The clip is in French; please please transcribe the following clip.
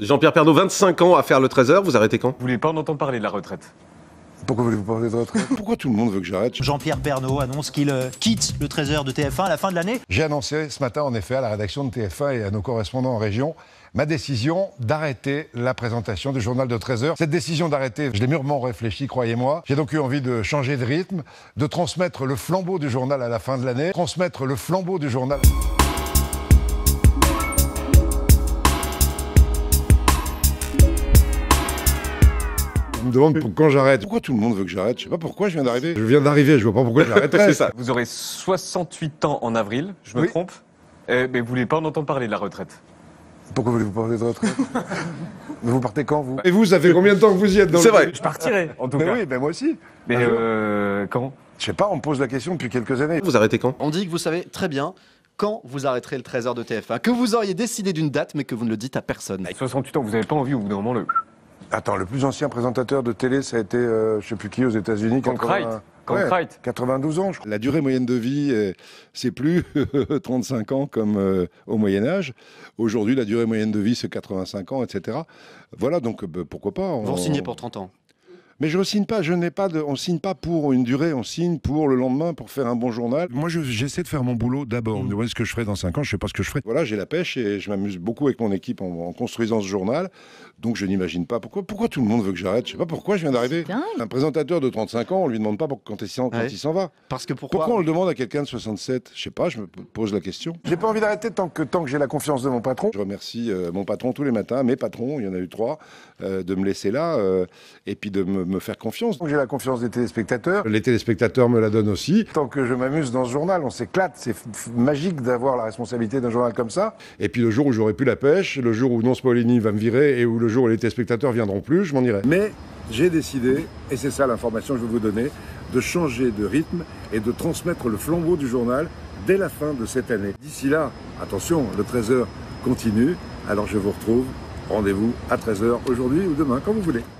Jean-Pierre Pernaud, 25 ans à faire le trésor, vous arrêtez quand Vous voulez pas en entendre parler de la retraite pourquoi voulez-vous parler de retraite Pourquoi tout le monde veut que j'arrête Jean-Pierre Pernaud annonce qu'il euh, quitte le trésor de TF1 à la fin de l'année. J'ai annoncé ce matin, en effet, à la rédaction de TF1 et à nos correspondants en région, ma décision d'arrêter la présentation du journal de 13 Cette décision d'arrêter, je l'ai mûrement réfléchie, croyez-moi. J'ai donc eu envie de changer de rythme, de transmettre le flambeau du journal à la fin de l'année, transmettre le flambeau du journal. Je me demande quand j'arrête. Pourquoi tout le monde veut que j'arrête Je sais pas pourquoi je viens d'arriver. Je viens d'arriver, je vois pas pourquoi j'arrêterais. C'est ça. Vous aurez 68 ans en avril, je me trompe. Eh, mais vous voulez pas en entendre parler de la retraite pourquoi voulez-vous parler de retraite vous partez quand, vous Et vous, ça fait combien de temps que vous y êtes C'est vrai. Je partirai, en tout mais Oui, ben moi aussi. Mais euh, quand Je sais pas, on me pose la question depuis quelques années. Vous arrêtez quand On dit que vous savez très bien quand vous arrêterez le 13h de TF1. Que vous auriez décidé d'une date, mais que vous ne le dites à personne. 68 ans, vous n'avez pas envie au bout d'un moment le... Attends, le plus ancien présentateur de télé, ça a été, je euh, je sais plus qui, aux États-Unis. 92 ans. Je crois. La durée moyenne de vie, euh, c'est plus 35 ans comme euh, au Moyen Âge. Aujourd'hui, la durée moyenne de vie, c'est 85 ans, etc. Voilà, donc bah, pourquoi pas. Vous Vous signez pour 30 ans mais je ne signe pas, je n'ai pas de, on signe pas pour une durée, on signe pour le lendemain pour faire un bon journal. Moi, j'essaie de faire mon boulot d'abord. Mm. est ce que je ferai dans 5 ans, je ne sais pas ce que je ferai. Voilà, j'ai la pêche et je m'amuse beaucoup avec mon équipe en, construisant ce journal. Donc, je n'imagine pas pourquoi, pourquoi tout le monde veut que j'arrête. Je ne sais pas pourquoi je viens d'arriver. Un présentateur de 35 ans, on ne lui demande pas pour, quand il s'en va. Parce que pourquoi Pourquoi on le demande à quelqu'un de 67 Je ne sais pas, je me pose la question. J'ai pas envie d'arrêter tant que tant que j'ai la confiance de mon patron. Je remercie euh, mon patron tous les matins, mes patrons, il y en a eu trois, euh, de me laisser là euh, et puis de me me faire confiance. J'ai la confiance des téléspectateurs. Les téléspectateurs me la donnent aussi. Tant que je m'amuse dans ce journal, on s'éclate. C'est magique d'avoir la responsabilité d'un journal comme ça. Et puis le jour où j'aurai plus la pêche, le jour où Non Spolini va me virer et où le jour où les téléspectateurs viendront plus, je m'en irai. Mais j'ai décidé, et c'est ça l'information que je vais vous donner, de changer de rythme et de transmettre le flambeau du journal dès la fin de cette année. D'ici là, attention, le 13h continue. Alors je vous retrouve. Rendez-vous à 13h aujourd'hui ou demain, quand vous voulez.